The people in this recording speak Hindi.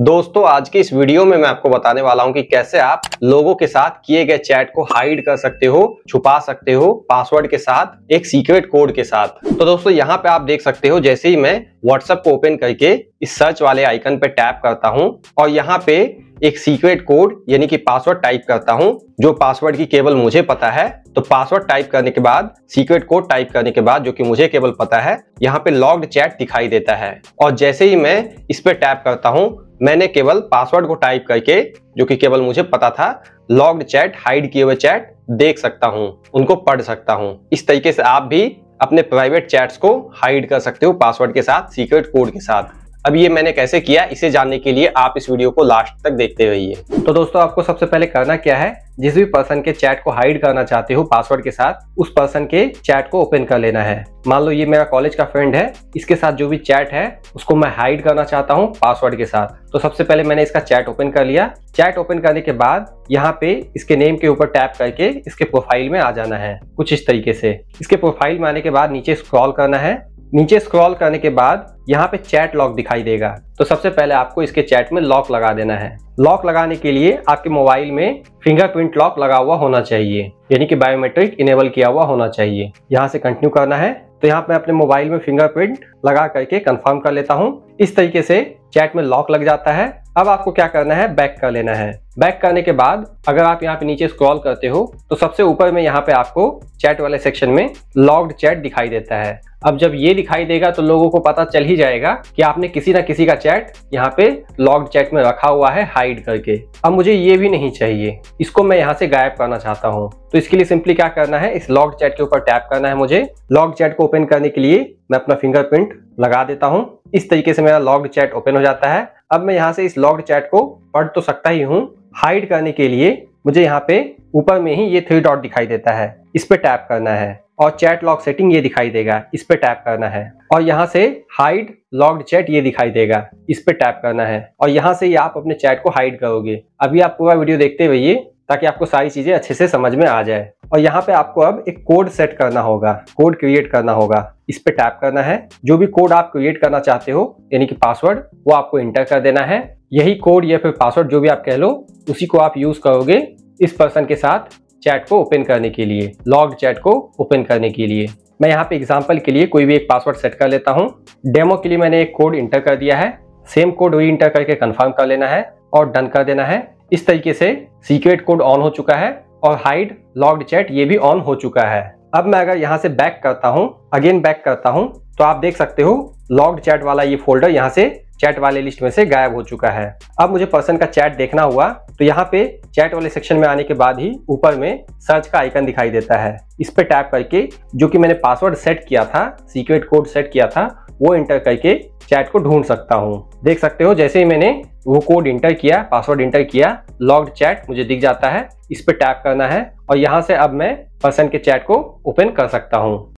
दोस्तों आज की इस वीडियो में मैं आपको बताने वाला हूं कि कैसे आप लोगों के साथ किए गए चैट को हाइड कर सकते हो छुपा सकते हो पासवर्ड के साथ एक सीक्रेट कोड के साथ तो दोस्तों यहां पे आप देख सकते हो जैसे ही मैं व्हाट्सएप को ओपन करके इस सर्च वाले आइकन पे टैप करता हूं और यहाँ पे एक सीक्रेट कोड यानी कि पासवर्ड टाइप करता हूँ जो पासवर्ड की केवल मुझे पता है तो पासवर्ड टाइप करने के बाद सीक्रेट कोड टाइप करने के बाद जो कि मुझे केवल पता है यहाँ पे लॉग्ड चैट दिखाई देता है और जैसे ही मैं इस पे टैप करता हूँ मैंने केवल पासवर्ड को टाइप करके जो कि केवल मुझे पता था लॉग्ड चैट हाइड किए हुए चैट देख सकता हूँ उनको पढ़ सकता हूँ इस तरीके से आप भी अपने प्राइवेट चैट्स को हाइड कर सकते हो पासवर्ड के साथ सीक्रेट कोड के साथ अब ये मैंने कैसे किया इसे जानने के लिए आप इस वीडियो को लास्ट तक देखते रहिए तो दोस्तों आपको सबसे पहले करना क्या है जिस भी पर्सन के चैट को हाइड करना चाहते हो पासवर्ड के साथ उस पर्सन के चैट को ओपन कर लेना है मान लो ये मेरा कॉलेज का फ्रेंड है इसके साथ जो भी चैट है उसको मैं हाइड करना चाहता हूँ पासवर्ड के साथ तो सबसे पहले मैंने इसका चैट ओपन कर लिया चैट ओपन करने के बाद यहाँ पे इसके नेम के ऊपर टैप करके इसके प्रोफाइल में आ जाना है कुछ इस तरीके से इसके प्रोफाइल में आने के बाद नीचे स्क्रॉल करना है नीचे स्क्रॉल करने के बाद यहाँ पे चैट लॉक दिखाई देगा तो सबसे पहले आपको इसके चैट में लॉक लगा देना है लॉक लगाने के लिए आपके मोबाइल में फिंगरप्रिंट लॉक लगा हुआ होना चाहिए यानी कि बायोमेट्रिक इनेबल किया हुआ होना चाहिए यहाँ से कंटिन्यू करना है तो यहाँ पे अपने मोबाइल में फिंगरप्रिंट लगा करके कंफर्म कर लेता हूँ इस तरीके से चैट में लॉक लग जाता है अब आपको क्या करना है बैक कर लेना है बैक करने के बाद अगर आप यहाँ पे नीचे स्क्रॉल करते हो तो सबसे ऊपर में यहाँ पे आपको चैट वाले सेक्शन में लॉग्ड चैट दिखाई देता है अब जब ये दिखाई देगा तो लोगों को पता चल ही जाएगा कि आपने किसी ना किसी का चैट यहाँ पे लॉग्ड चैट में रखा हुआ है हाइड करके अब मुझे ये भी नहीं चाहिए इसको मैं यहाँ से गायब करना चाहता हूँ तो इसके लिए सिंपली क्या करना है इस लॉग चैट के ऊपर टैप करना है मुझे लॉग चैट को ओपन करने के लिए मैं अपना फिंगरप्रिंट लगा देता हूँ इस तरीके से मेरा लॉग चैट ओपन हो जाता है अब मैं यहाँ से इस लॉग चैट को पढ़ तो सकता ही हूँ हाइड करने के लिए मुझे यहाँ पे ऊपर में ही ये थ्री डॉट दिखाई देता है इस पे टैप करना है और चैट लॉग सेटिंग ये दिखाई देगा इस पे टैप करना है और यहाँ से हाइड लॉग्ड चैट ये दिखाई देगा इस पे टैप करना है और यहाँ से आप अपने चैट को हाइड करोगे अभी आप पूरा वीडियो देखते रहिए ताकि आपको सारी चीज़ें अच्छे से समझ में आ जाए और यहाँ पे आपको अब एक कोड सेट करना होगा कोड क्रिएट करना होगा इस पर टैप करना है जो भी कोड आप क्रिएट करना चाहते हो यानी कि पासवर्ड वो आपको इंटर कर देना है यही कोड या फिर पासवर्ड जो भी आप कह लो उसी को आप यूज करोगे इस पर्सन के साथ चैट को ओपन करने के लिए लॉग चैट को ओपन करने के लिए मैं यहाँ पे एग्जाम्पल के लिए कोई भी एक पासवर्ड सेट कर लेता हूँ डेमो के लिए मैंने एक कोड इंटर कर दिया है सेम कोड वही इंटर करके कन्फर्म कर लेना है और डन कर देना है इस तरीके से सीक्रेट कोड ऑन हो चुका है और हाइड लॉग्ड चैट ये भी ऑन हो चुका है अब मैं अगर यहाँ से बैक करता हूँ अगेन बैक करता हूँ तो आप देख सकते हो लॉग्ड चैट वाला ये फोल्डर यहाँ से चैट वाले लिस्ट में से गायब हो चुका है अब मुझे पर्सन का चैट देखना हुआ तो यहाँ पे चैट वाले सेक्शन में आने के बाद ही ऊपर में सर्च का आइकन दिखाई देता है इस पे टैप करके जो कि मैंने पासवर्ड सेट किया था सीक्रेट कोड सेट किया था वो इंटर करके चैट को ढूंढ सकता हूँ देख सकते हो जैसे ही मैंने वो कोड इंटर किया पासवर्ड इंटर किया लॉग्ड चैट मुझे दिख जाता है इस पे टैप करना है और यहाँ से अब मैं पर्सन के चैट को ओपन कर सकता हूँ